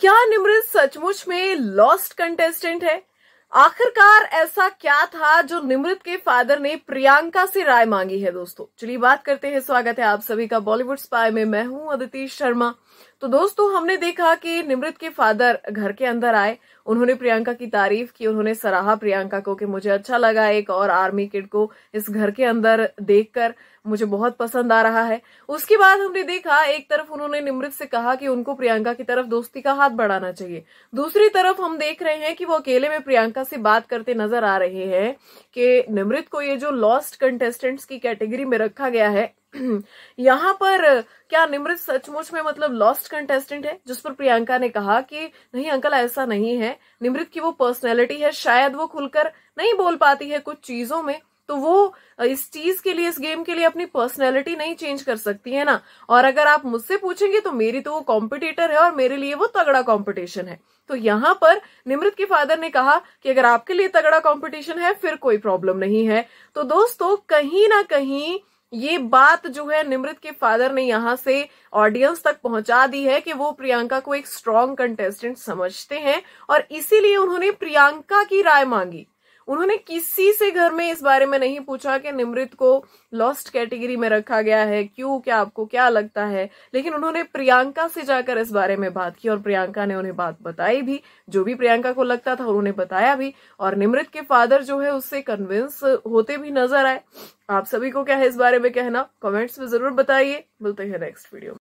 क्या निमृत सचमुच में लॉस्ट कंटेस्टेंट है आखिरकार ऐसा क्या था जो निमृत के फादर ने प्रियंका से राय मांगी है दोस्तों चलिए बात करते हैं स्वागत है आप सभी का बॉलीवुड स्पाई में मैं हूं अदिति शर्मा तो दोस्तों हमने देखा कि निमृत के फादर घर के अंदर आए उन्होंने प्रियंका की तारीफ की उन्होंने सराहा प्रियंका को कि मुझे अच्छा लगा एक और आर्मी किड को इस घर के अंदर देखकर मुझे बहुत पसंद आ रहा है उसके बाद हमने देखा एक तरफ उन्होंने निमृत से कहा कि उनको प्रियंका की तरफ दोस्ती का हाथ बढ़ाना चाहिए दूसरी तरफ हम देख रहे हैं कि वो अकेले में प्रियंका से बात करते नजर आ रहे हैं कि निमृत को ये जो लॉस्ट कंटेस्टेंट्स की कैटेगरी में रखा गया है यहां पर क्या निमृत सचमुच में मतलब लॉस्ट कंटेस्टेंट है जिस पर प्रियंका ने कहा कि नहीं अंकल ऐसा नहीं है निमृत की वो पर्सनैलिटी है शायद वो खुलकर नहीं बोल पाती है कुछ चीजों में तो वो इस चीज के लिए इस गेम के लिए अपनी पर्सनैलिटी नहीं चेंज कर सकती है ना और अगर आप मुझसे पूछेंगे तो मेरी तो वो कॉम्पिटिटर है और मेरे लिए वो तगड़ा कॉम्पिटिशन है तो यहाँ पर निमृत के फादर ने कहा कि अगर आपके लिए तगड़ा कॉम्पिटिशन है फिर कोई प्रॉब्लम नहीं है तो दोस्तों कहीं ना कहीं ये बात जो है निमृत के फादर ने यहाँ से ऑडियंस तक पहुंचा दी है कि वो प्रियंका को एक स्ट्रांग कंटेस्टेंट समझते हैं और इसीलिए उन्होंने प्रियंका की राय मांगी उन्होंने किसी से घर में इस बारे में नहीं पूछा कि निमृत को लॉस्ट कैटेगरी में रखा गया है क्यों क्या आपको क्या लगता है लेकिन उन्होंने प्रियंका से जाकर इस बारे में बात की और प्रियंका ने उन्हें बात बताई भी जो भी प्रियंका को लगता था उन्होंने बताया भी और निमृत के फादर जो है उससे कन्विंस होते भी नजर आए आप सभी को क्या है इस बारे में कहना कमेंट्स में जरूर बताइए मिलते हैं नेक्स्ट वीडियो